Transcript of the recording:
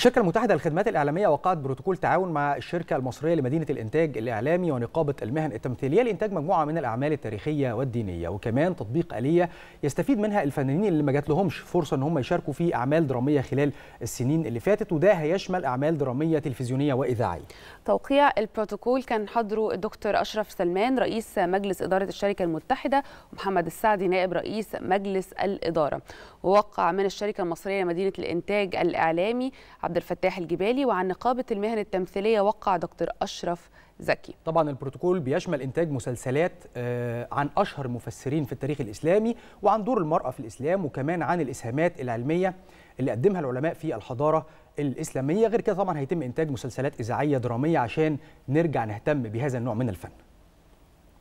الشركة المتحدة للخدمات الإعلامية وقعت بروتوكول تعاون مع الشركة المصرية لمدينة الإنتاج الإعلامي ونقابة المهن التمثيلية لإنتاج مجموعة من الأعمال التاريخية والدينية وكمان تطبيق آلية يستفيد منها الفنانين اللي ما جاتلهمش فرصة إن هم يشاركوا في أعمال درامية خلال السنين اللي فاتت وده هيشمل أعمال درامية تلفزيونية وإذاعية. توقيع البروتوكول كان حضره الدكتور أشرف سلمان رئيس مجلس إدارة الشركة المتحدة ومحمد السعدي نائب رئيس مجلس الإدارة ووقع من الشركة المصرية لمدينة الإنتاج الإعلامي عبد الفتاح الجبالي وعن نقابه المهن التمثيليه وقع دكتور اشرف زكي طبعا البروتوكول بيشمل انتاج مسلسلات آه، عن اشهر مفسرين في التاريخ الاسلامي وعن دور المراه في الاسلام وكمان عن الاسهامات العلميه اللي قدمها العلماء في الحضاره الاسلاميه غير كده طبعا هيتم انتاج مسلسلات اذاعيه دراميه عشان نرجع نهتم بهذا النوع من الفن